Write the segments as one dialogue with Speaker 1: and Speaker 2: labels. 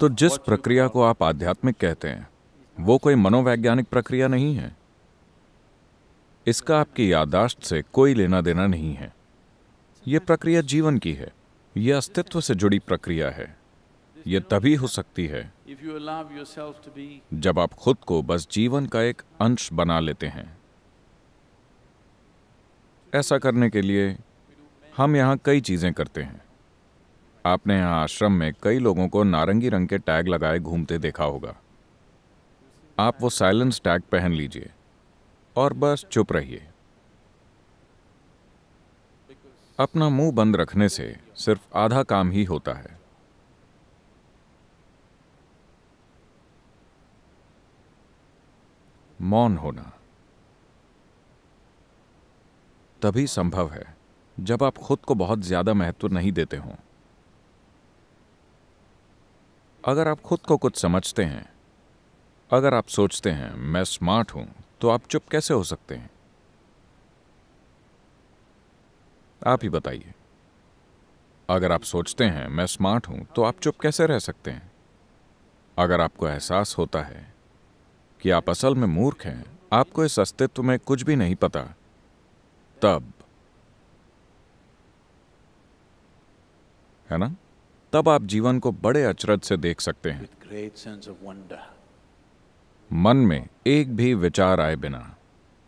Speaker 1: तो जिस प्रक्रिया को आप आध्यात्मिक कहते हैं वो कोई मनोवैज्ञानिक प्रक्रिया नहीं है इसका आपकी यादाश्त से कोई लेना देना नहीं है यह प्रक्रिया जीवन की है यह अस्तित्व से जुड़ी प्रक्रिया है यह तभी हो सकती है जब आप खुद को बस जीवन का एक अंश बना लेते हैं ऐसा करने के लिए हम यहां कई चीज़ें करते हैं आपने यहाँ आश्रम में कई लोगों को नारंगी रंग के टैग लगाए घूमते देखा होगा आप वो साइलेंस टैग पहन लीजिए और बस चुप रहिए अपना मुंह बंद रखने से सिर्फ आधा काम ही होता है मौन होना तभी संभव है जब आप खुद को बहुत ज्यादा महत्व नहीं देते हों अगर आप खुद को कुछ समझते हैं अगर आप सोचते हैं मैं स्मार्ट हूं तो आप चुप कैसे हो सकते हैं आप ही बताइए अगर आप सोचते हैं मैं स्मार्ट हूं तो आप चुप कैसे रह सकते हैं अगर आपको एहसास होता है कि आप असल में मूर्ख हैं आपको इस अस्तित्व में कुछ भी नहीं पता तब है ना तब आप जीवन को बड़े अचरज से देख सकते हैं मन में एक भी विचार आए बिना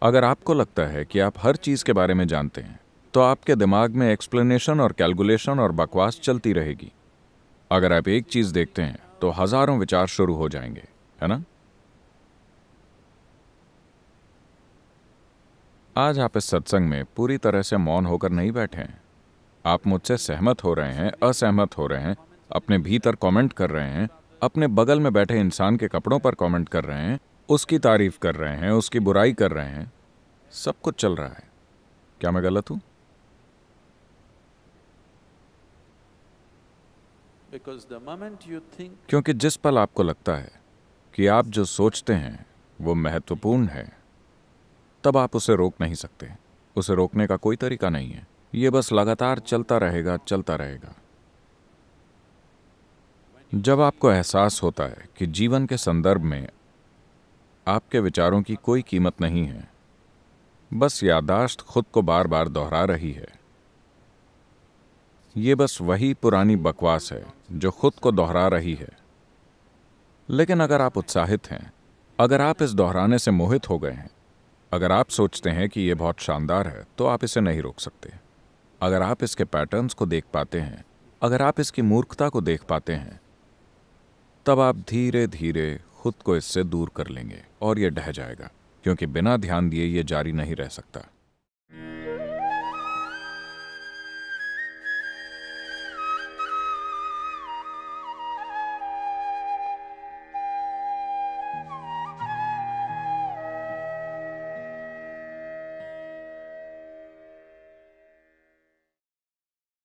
Speaker 1: अगर आपको लगता है कि आप हर चीज के बारे में जानते हैं तो आपके दिमाग में एक्सप्लेनेशन और कैलकुलेशन और बकवास चलती रहेगी अगर आप एक चीज देखते हैं तो हजारों विचार शुरू हो जाएंगे है ना आज आप इस सत्संग में पूरी तरह से मौन होकर नहीं बैठे हैं आप मुझसे सहमत हो रहे हैं असहमत हो रहे हैं अपने भीतर कमेंट कर रहे हैं अपने बगल में बैठे इंसान के कपड़ों पर कमेंट कर रहे हैं उसकी तारीफ कर रहे हैं उसकी बुराई कर रहे हैं सब कुछ चल रहा है क्या मैं गलत हूँ क्योंकि जिस पल आपको लगता है कि आप जो सोचते हैं वो महत्वपूर्ण है तब आप उसे रोक नहीं सकते उसे रोकने का कोई तरीका नहीं है ये बस लगातार चलता रहेगा चलता रहेगा जब आपको एहसास होता है कि जीवन के संदर्भ में आपके विचारों की कोई कीमत नहीं है बस यादाश्त खुद को बार बार दोहरा रही है ये बस वही पुरानी बकवास है जो खुद को दोहरा रही है लेकिन अगर आप उत्साहित हैं अगर आप इस दोहराने से मोहित हो गए हैं अगर आप सोचते हैं कि यह बहुत शानदार है तो आप इसे नहीं रोक सकते अगर आप इसके पैटर्न्स को देख पाते हैं अगर आप इसकी मूर्खता को देख पाते हैं तब आप धीरे धीरे खुद को इससे दूर कर लेंगे और यह ढह जाएगा क्योंकि बिना ध्यान दिए यह जारी नहीं रह सकता